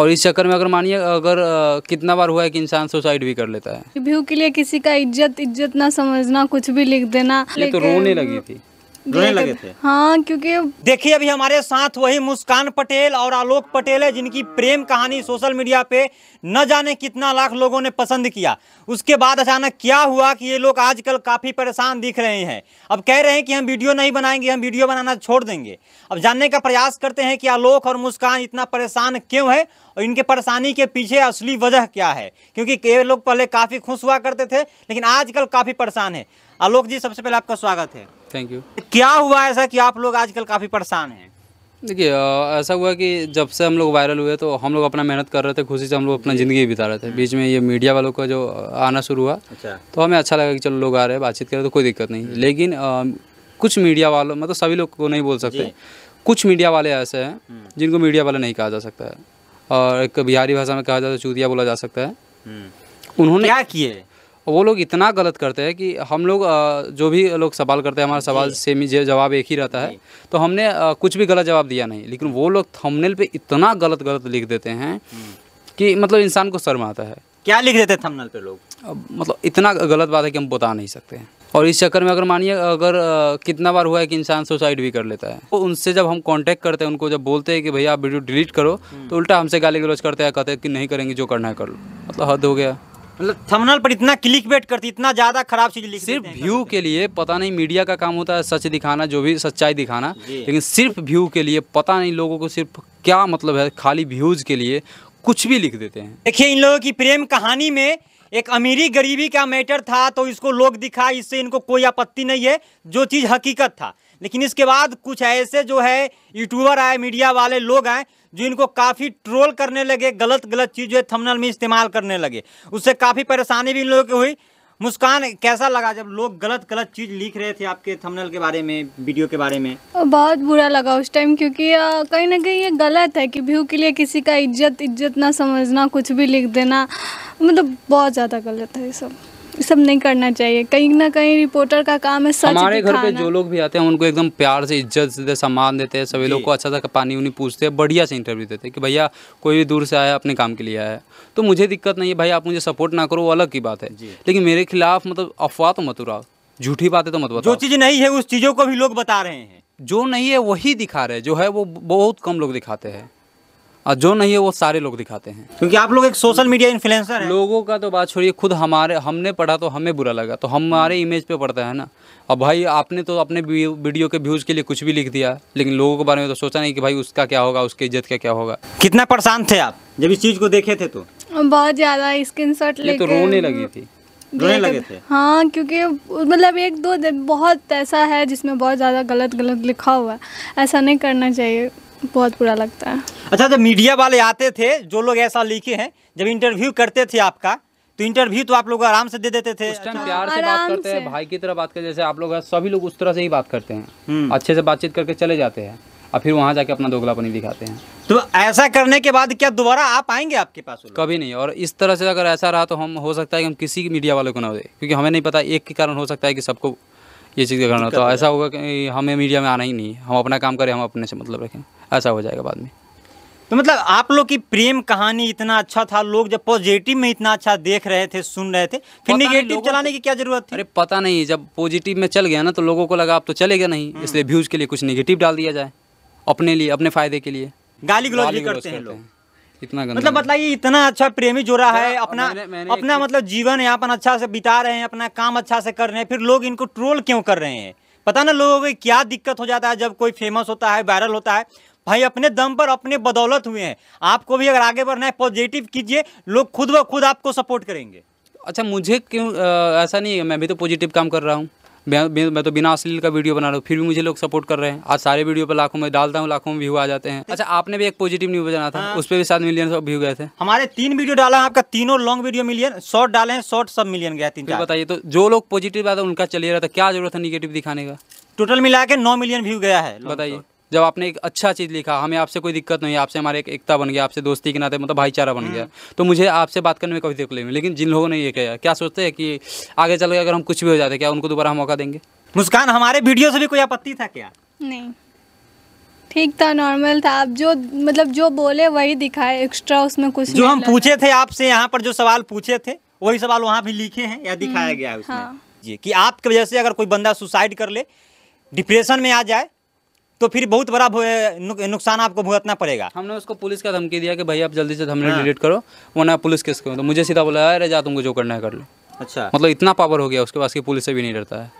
और इस चक्कर में अगर मानिए अगर कितना बार हुआ है कि इंसान सुसाइड भी कर लेता है रिव्यू के लिए किसी का इज्जत इज्जत ना समझना कुछ भी लिख देना ये तो रोने लगी थी रोने लगे थे हाँ क्योंकि देखिए अभी हमारे साथ वही मुस्कान पटेल और आलोक पटेल है जिनकी प्रेम कहानी सोशल मीडिया पे न जाने कितना लाख लोगों ने पसंद किया उसके बाद अचानक क्या हुआ कि ये लोग आजकल काफ़ी परेशान दिख रहे हैं अब कह रहे हैं कि हम वीडियो नहीं बनाएंगे हम वीडियो बनाना छोड़ देंगे अब जानने का प्रयास करते हैं कि आलोक और मुस्कान इतना परेशान क्यों है और इनके परेशानी के पीछे असली वजह क्या है क्योंकि ये लोग पहले काफ़ी खुश हुआ करते थे लेकिन आजकल काफ़ी परेशान है आलोक जी सबसे पहले आपका स्वागत है थैंक यू क्या हुआ ऐसा कि आप लोग आजकल काफ़ी परेशान हैं देखिए ऐसा हुआ कि जब से हम लोग वायरल हुए तो हम लोग अपना मेहनत कर रहे थे खुशी से हम लोग अपना ज़िंदगी बिता रहे थे हाँ। बीच में ये मीडिया वालों का जो आना शुरू हुआ अच्छा। तो हमें अच्छा लगा कि चलो लोग आ रहे हैं बातचीत कर रहे तो कोई दिक्कत नहीं लेकिन आ, कुछ मीडिया वालों मतलब सभी लोग को नहीं बोल सकते कुछ मीडिया वाले ऐसे हैं हम्म। जिनको मीडिया वाले नहीं कहा जा सकता है और एक बिहारी भाषा में कहा जाता है चूतिया बोला जा सकता है हम्म। उन्होंने क्या किए वो लोग इतना गलत करते हैं कि हम लोग जो भी लोग सवाल करते हैं हमारा सवाल सेमी जवाब एक ही रहता है तो हमने कुछ भी गलत जवाब दिया नहीं लेकिन वो लोग थंबनेल पे इतना गलत गलत लिख देते हैं हम्म। कि मतलब इंसान को शर्म आता है क्या लिख देते हैं थंबनेल पे लोग मतलब इतना गलत बात है कि हम बता नहीं सकते हैं और इस चक्कर में अगर मानिए अगर कितना बार हुआ है कि इंसान सुसाइड भी कर लेता है तो उनसे जब हम कांटेक्ट करते हैं उनको जब बोलते हैं कि भैया आप वीडियो डिलीट करो हम्म। तो उल्टा हमसे गाली गलौज करते हैं कहते हैं कि नहीं करेंगे जो करना है कर लो मतलब हद हो गया मतलब थंबनेल पर इतना क्लिक बेट करती इतना ज़्यादा खराब चीज़ लिख सिर्फ व्यू के लिए पता नहीं मीडिया का काम होता है सच दिखाना जो भी सच्चाई दिखाना लेकिन सिर्फ व्यू के लिए पता नहीं लोगों को सिर्फ क्या मतलब है खाली व्यूज़ के लिए कुछ भी लिख देते हैं देखिए इन लोगों की प्रेम कहानी में एक अमीरी गरीबी का मैटर था तो इसको लोग दिखा इससे इनको कोई आपत्ति नहीं है जो चीज़ हकीकत था लेकिन इसके बाद कुछ ऐसे जो है यूट्यूबर आए मीडिया वाले लोग आए जो इनको काफ़ी ट्रोल करने लगे गलत गलत चीज़ जो है थमनल में इस्तेमाल करने लगे उससे काफ़ी परेशानी भी इन लोगों की हुई मुस्कान कैसा लगा जब लोग गलत गलत चीज लिख रहे थे आपके थंबनेल के बारे में वीडियो के बारे में बहुत बुरा लगा उस टाइम क्योंकि कहीं ना कहीं ये गलत है कि व्यू के लिए किसी का इज्जत इज्जत ना समझना कुछ भी लिख देना मतलब बहुत ज़्यादा गलत है ये सब सब नहीं करना चाहिए कहीं ना कहीं रिपोर्टर का काम है सच हमारे घर पे जो लोग भी आते हैं उनको एकदम प्यार से इज्जत से सम्मान देते हैं सभी लोग को अच्छा सा पानी उनी पूछते हैं बढ़िया से इंटरव्यू देते हैं कि भैया कोई भी दूर से आया अपने काम के लिए आया है तो मुझे दिक्कत नहीं है भाई आप मुझे सपोर्ट ना करो वो अलग की बात है लेकिन मेरे खिलाफ मतलब अफवाह तो मत उड़ाओ झूठी बातें तो मत बताओ जो चीज़ नहीं है उस चीज़ों को भी लोग बता रहे हैं जो नहीं है वही दिखा रहे हैं जो है वो बहुत कम लोग दिखाते हैं और जो नहीं है वो सारे लोग दिखाते हैं क्योंकि आप लोग एक सोशल मीडिया इन्फ्लुएंसर हैं लोगों का तो बात छोड़िए खुद हमारे हमने पढ़ा तो हमें बुरा लगा तो हमारे इमेज पे पड़ता है ना अब भाई आपने तो अपने वीडियो के व्यूज़ के लिए कुछ भी लिख दिया लेकिन लोगों के बारे में तो सोचा नहीं कि भाई उसका क्या होगा उसकी इज्जत का क्या होगा कितना परेशान थे आप जब इस चीज़ को देखे थे तो बहुत ज़्यादा स्क्रीन शॉट तो रोने लगी थी रोने लगे थे हाँ क्योंकि मतलब एक दो बहुत ऐसा है जिसमें बहुत ज़्यादा गलत गलत लिखा हुआ है ऐसा नहीं करना चाहिए बहुत बुरा लगता है अच्छा जब मीडिया वाले आते थे जो लोग ऐसा लिखे हैं जब इंटरव्यू करते थे आपका तो इंटरव्यू तो आप लोग आराम से दे देते थे उस हाँ, प्यार से बात करते हैं भाई की तरह बात करते जैसे आप लोग सभी लोग उस तरह से ही बात करते हैं हम्म। अच्छे से बातचीत करके चले जाते हैं और फिर वहाँ जाके अपना दोगला पानी दिखाते हैं तो ऐसा करने के बाद क्या दोबारा आप आएंगे आपके पास कभी नहीं और इस तरह से अगर ऐसा रहा तो हम हो सकता है कि हम किसी मीडिया वाले को ना दे क्योंकि हमें नहीं पता एक के कारण हो सकता है कि सबको ये चीज़ का कारण होता है ऐसा होगा कि हमें मीडिया में आना ही नहीं हम अपना काम करें हम अपने से मतलब रखें ऐसा हो जाएगा बाद में तो मतलब आप लोग की प्रेम कहानी इतना अच्छा था लोग जब पॉजिटिव में इतना अच्छा देख रहे थे सुन रहे थे फिर निगेटिव चलाने की क्या जरूरत थी अरे पता नहीं जब पॉजिटिव में चल गया ना तो लोगों को लगा आप तो चलेगा नहीं हम्म। इसलिए व्यूज के लिए कुछ निगेटिव डाल दिया जाए अपने लिए अपने फायदे के लिए गाली गलौज करते, करते हैं लोग इतना गंदा मतलब बताइए इतना अच्छा प्रेमी जोड़ा है अपना मैंने, मैंने अपना मतलब जीवन अपन अच्छा से बिता रहे हैं अपना काम अच्छा से कर रहे हैं फिर लोग इनको ट्रोल क्यों कर रहे हैं पता ना लोगों को क्या दिक्कत हो जाता है जब कोई फेमस होता है वायरल होता है भाई अपने दम पर अपने बदौलत हुए हैं आपको भी अगर आगे बढ़ना है पॉजिटिव कीजिए लोग खुद ब खुद आपको सपोर्ट करेंगे अच्छा मुझे क्यों ऐसा नहीं है मैं भी तो पॉजिटिव काम कर रहा हूँ मैं तो बिना अश्लील का वीडियो बना रहा हूँ फिर भी मुझे लोग सपोर्ट कर रहे हैं आज सारे वीडियो पर लाखों में डालता हूँ लाखों में व्यू आ जाते हैं अच्छा आपने भी एक पॉजिटिव न्यूज बना था हाँ। उस पर भी सात मिलियन व्यू गए थे हमारे तीन वीडियो डाला है आपका तीनों लॉन्ग वीडियो मिलियन शॉर्ट डाले हैं शॉर्ट सब मिलियन गया तीन बताइए तो जो लोग पॉजिटिव आता तो उनका चलिए रहा था क्या जरूरत है निगेटिव दिखाने का टोटल मिला के नौ मिलियन व्यू गया है बताइए जब आपने एक अच्छा चीज़ लिखा हमें आपसे कोई दिक्कत नहीं है आपसे हमारे एक एकता बन गया आपसे दोस्ती के नाते मतलब भाईचारा बन गया हाँ। तो मुझे आपसे बात करने में कभी देख नहीं लेकिन जिन लोगों ने ये किया क्या सोचते हैं कि आगे चल अगर हम कुछ भी हो जाते क्या उनको दोबारा मौका देंगे मुस्कान हमारे वीडियो से भी कोई आपत्ति था क्या नहीं ठीक था नॉर्मल था आप जो मतलब जो बोले वही दिखाए एक्स्ट्रा उसमें कुछ जो हम पूछे थे आपसे यहाँ पर जो सवाल पूछे थे वही सवाल वहाँ भी लिखे हैं या दिखाया हम्म, गया है उसमें हाँ। जी कि आपकी वजह से अगर कोई बंदा सुसाइड कर ले डिप्रेशन में आ जाए तो फिर बहुत बड़ा नुकसान आपको भुगतना पड़ेगा हमने उसको पुलिस का धमकी दिया कि भाई आप जल्दी से हमने हाँ। डिलीट करो वरना पुलिस केस करो तो मुझे सीधा बोला अरे जा तुमको जो करना है कर लो अच्छा मतलब इतना पावर हो गया उसके पास कि पुलिस से भी नहीं डरता है